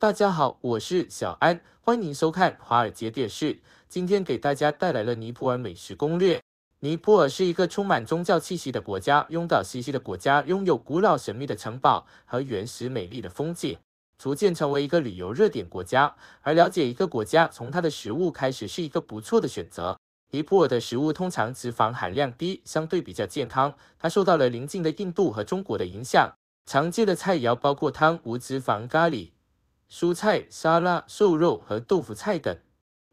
大家好，我是小安，欢迎收看华尔街电视。今天给大家带来了尼泊尔美食攻略。尼泊尔是一个充满宗教气息的国家，拥岛西西的国家，拥有古老神秘的城堡和原始美丽的风景，逐渐成为一个旅游热点国家。而了解一个国家，从它的食物开始是一个不错的选择。尼泊尔的食物通常脂肪含量低，相对比较健康。它受到了邻近的印度和中国的影响，常见的菜肴包括汤、无脂肪咖喱。蔬菜沙拉、瘦肉和豆腐菜等。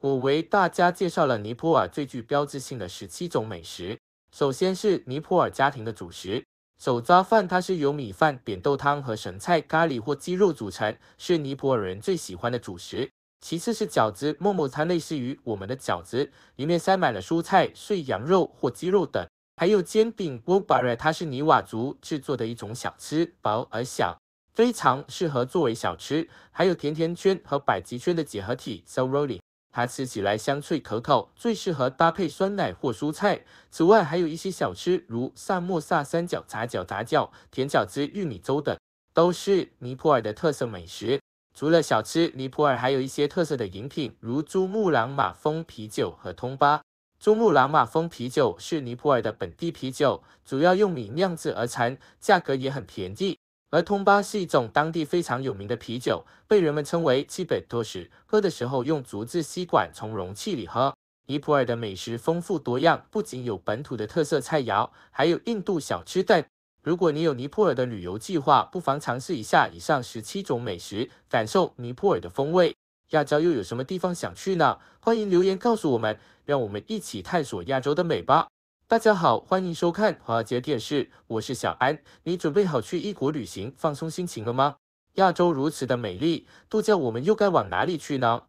我为大家介绍了尼泊尔最具标志性的十七种美食。首先是尼泊尔家庭的主食——手抓饭，它是由米饭、扁豆汤和神菜咖喱或鸡肉组成，是尼泊尔人最喜欢的主食。其次是饺子，孟孟餐类似于我们的饺子，里面塞满了蔬菜、碎羊肉或鸡肉等。还有煎饼 w o b a r 它是尼瓦族制作的一种小吃，薄而小。非常适合作为小吃，还有甜甜圈和百吉圈的结合体，so roly。它吃起来香脆可口，最适合搭配酸奶或蔬菜。此外，还有一些小吃，如萨莫萨三角、炸饺、炸饺、甜饺子、玉米粥等，都是尼泊尔的特色美食。除了小吃，尼泊尔还有一些特色的饮品，如珠穆朗玛峰啤酒和通巴。珠穆朗玛峰啤酒是尼泊尔的本地啤酒，主要用米酿制而成，价格也很便宜。而通巴是一种当地非常有名的啤酒，被人们称为基北多什。喝的时候用竹制吸管从容器里喝。尼泊尔的美食丰富多样，不仅有本土的特色菜肴，还有印度小吃等。如果你有尼泊尔的旅游计划，不妨尝试一下以上十七种美食，感受尼泊尔的风味。亚洲又有什么地方想去呢？欢迎留言告诉我们，让我们一起探索亚洲的美吧。大家好，欢迎收看华尔街电视，我是小安。你准备好去异国旅行放松心情了吗？亚洲如此的美丽，度假我们又该往哪里去呢？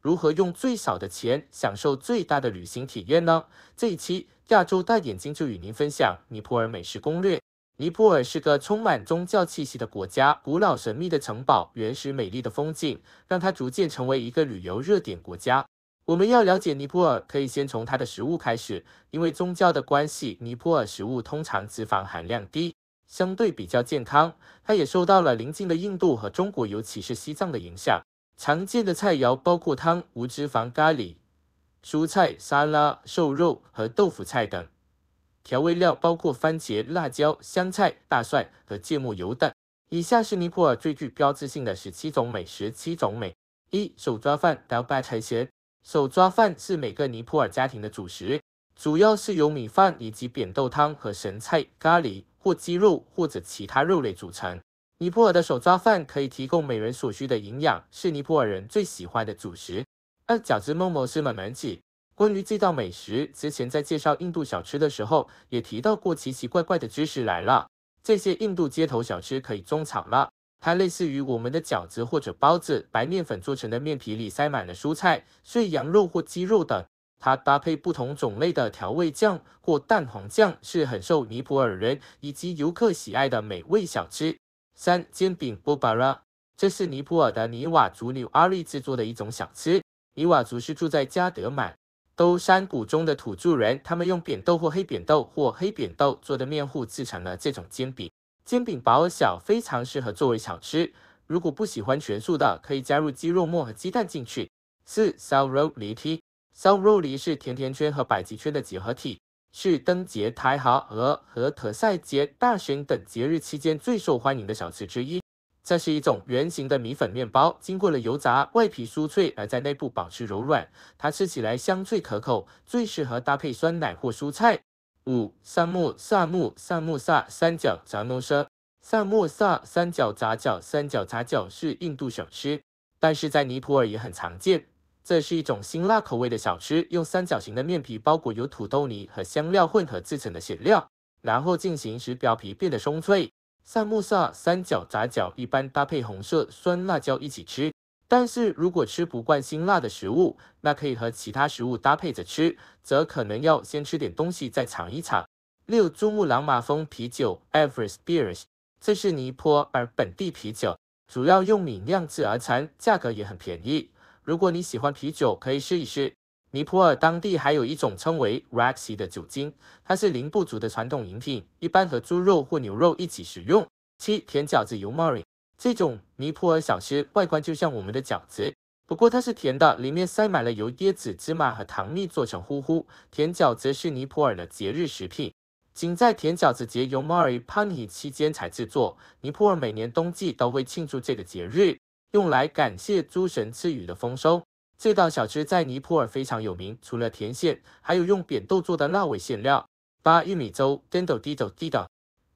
如何用最少的钱享受最大的旅行体验呢？这一期亚洲大眼睛就与您分享尼泊尔美食攻略。尼泊尔是个充满宗教气息的国家，古老神秘的城堡，原始美丽的风景，让它逐渐成为一个旅游热点国家。我们要了解尼泊尔，可以先从它的食物开始，因为宗教的关系，尼泊尔食物通常脂肪含量低，相对比较健康。它也受到了邻近的印度和中国，尤其是西藏的影响。常见的菜肴包括汤、无脂肪咖喱、蔬菜沙拉、瘦肉和豆腐菜等。调味料包括番茄、辣椒、香菜、大蒜和芥末油等。以下是尼泊尔最具标志性的十七种美食，七种美：一手抓饭 （Dal b a t i 手抓饭是每个尼泊尔家庭的主食，主要是由米饭以及扁豆汤和神菜、咖喱或鸡肉或者其他肉类组成。尼泊尔的手抓饭可以提供每人所需的营养，是尼泊尔人最喜欢的主食。二饺子梦魔是门门子。关于这道美食，之前在介绍印度小吃的时候也提到过奇奇怪怪的知识来了。这些印度街头小吃可以种草了。它类似于我们的饺子或者包子，白面粉做成的面皮里塞满了蔬菜、碎羊肉或鸡肉等。它搭配不同种类的调味酱或蛋黄酱，是很受尼泊尔人以及游客喜爱的美味小吃。三煎饼 b 巴 b a r a 这是尼泊尔的尼瓦族女阿丽制作的一种小吃。尼瓦族是住在加德满都山谷中的土著人，他们用扁豆或黑扁豆或黑扁豆做的面糊制成了这种煎饼。煎饼薄而小，非常适合作为小吃。如果不喜欢全素的，可以加入鸡肉末和鸡蛋进去。四 s o l roli s o l r o l 是甜甜圈和百吉圈的结合体，是灯节、台号鹅和特赛节大选等节日期间最受欢迎的小吃之一。这是一种圆形的米粉面包，经过了油炸，外皮酥脆，而在内部保持柔软。它吃起来香脆可口，最适合搭配酸奶或蔬菜。五萨木萨木萨木萨三角杂农生。萨木萨三角杂角三角杂角是印度小吃，但是在尼泊尔也很常见。这是一种辛辣口味的小吃，用三角形的面皮包裹由土豆泥和香料混合制成的馅料，然后进行使表皮变得松脆。萨木萨三角杂角一般搭配红色酸辣椒一起吃。但是如果吃不惯辛辣的食物，那可以和其他食物搭配着吃，则可能要先吃点东西再尝一尝。六，珠穆朗玛峰啤酒 （Everest Beer），这是尼泊尔本地啤酒，主要用米酿制而成，价格也很便宜。如果你喜欢啤酒，可以试一试。尼泊尔当地还有一种称为 Raksi 的酒精，它是零不族的传统饮品，一般和猪肉或牛肉一起食用。七，甜饺子 （Umaori）。这种尼泊尔小吃外观就像我们的饺子，不过它是甜的，里面塞满了由椰子、芝麻和糖蜜做成。呼呼甜饺子是尼泊尔的节日食品，仅在甜饺子节由 m a r i Pani） 期间才制作。尼泊尔每年冬季都会庆祝这个节日，用来感谢诸神赐予的丰收。这道小吃在尼泊尔非常有名，除了甜馅，还有用扁豆做的辣味馅料。八玉米粥，d d n 颠倒 o 倒颠等。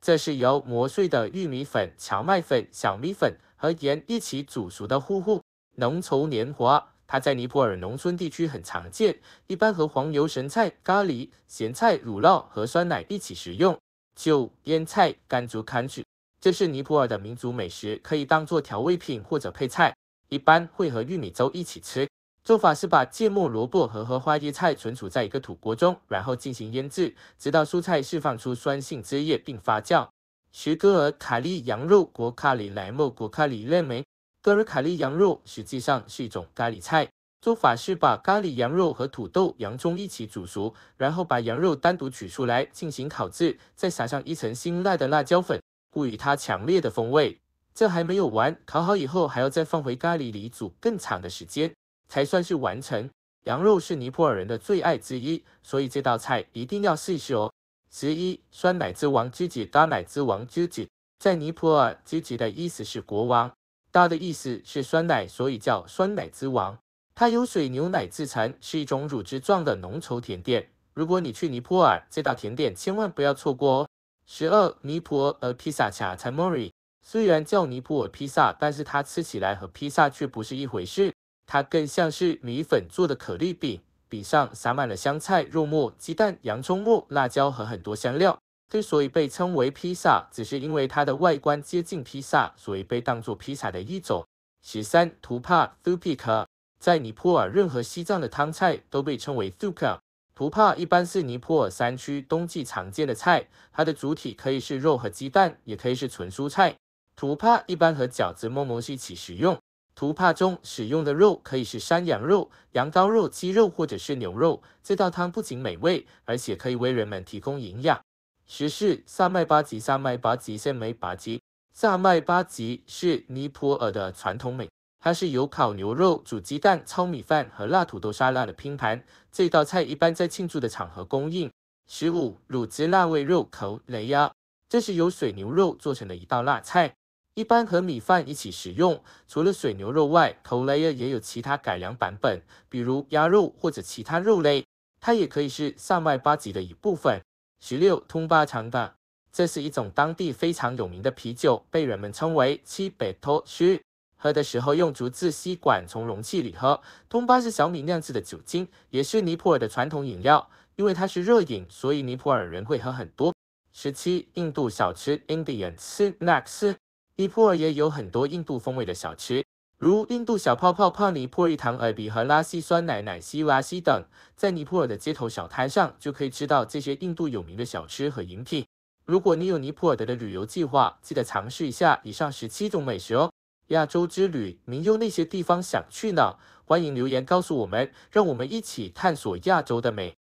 这是由磨碎的玉米粉、荞麦粉、小米粉和盐一起煮熟的糊糊，浓稠黏滑。它在尼泊尔农村地区很常见，一般和黄油、生菜、咖喱、咸菜、乳酪和酸奶一起食用。九、腌菜甘足坎曲，这是尼泊尔的民族美食，可以当做调味品或者配菜，一般会和玉米粥一起吃。做法是把芥末、萝卜和荷花椰菜存储在一个土锅中，然后进行腌制，直到蔬菜释放出酸性汁液并发酵。徐戈尔卡利羊肉、国咖喱、莱莫国咖喱、嫩梅戈尔卡利羊肉实际上是一种咖喱菜。做法是把咖喱羊肉和土豆、洋葱一起煮熟，然后把羊肉单独取出来进行烤制，再撒上一层辛辣的辣椒粉，赋予它强烈的风味。这还没有完，烤好以后还要再放回咖喱里煮更长的时间。才算是完成。羊肉是尼泊尔人的最爱之一，所以这道菜一定要试试哦。十一，酸奶之王之子，达奶之王之子，在尼泊尔芝士的意思是国王，达的意思是酸奶，所以叫酸奶之王。它由水牛奶制成，是一种乳汁状的浓稠甜点。如果你去尼泊尔，这道甜点千万不要错过哦。十二，尼泊尔披萨卡才莫瑞，虽然叫尼泊尔披萨，但是它吃起来和披萨却不是一回事。它更像是米粉做的可丽饼，饼上撒满了香菜、肉末、鸡蛋、洋葱末、辣椒和很多香料。之所以被称为披萨，只是因为它的外观接近披萨，所以被当作披萨的一种。十三，图帕 （Thupka） 在尼泊尔，任何西藏的汤菜都被称为 thupka。图帕一般是尼泊尔山区冬季常见的菜，它的主体可以是肉和鸡蛋，也可以是纯蔬菜。图帕一般和饺子、馍馍一起食用。图帕中使用的肉可以是山羊肉、羊羔肉、鸡肉或者是牛肉。这道汤不仅美味，而且可以为人们提供营养。十四萨麦巴吉萨麦巴吉鲜梅巴吉萨麦巴吉是尼泊尔的传统美它是由烤牛肉、煮鸡蛋、炒米饭和辣土豆沙拉的拼盘。这道菜一般在庆祝的场合供应。十五卤汁辣味肉烤雷鸭，这是由水牛肉做成的一道辣菜。一般和米饭一起食用。除了水牛肉外，头雷尔也有其他改良版本，比如鸭肉或者其他肉类。它也可以是萨外八吉的一部分。十六通巴肠的，这是一种当地非常有名的啤酒，被人们称为七北托须。喝的时候用竹子吸管从容器里喝。通巴是小米酿制的酒精，也是尼泊尔的传统饮料。因为它是热饮，所以尼泊尔人会喝很多。十七印度小吃 Indian Snacks。尼泊尔也有很多印度风味的小吃，如印度小泡泡、帕尼破尔糖、尔比和拉西酸奶、奶昔、拉西等，在尼泊尔的街头小摊上就可以吃到这些印度有名的小吃和饮品。如果你有尼泊尔的旅游计划，记得尝试一下以上十七种美食哦。亚洲之旅，您有那些地方想去呢？欢迎留言告诉我们，让我们一起探索亚洲的美。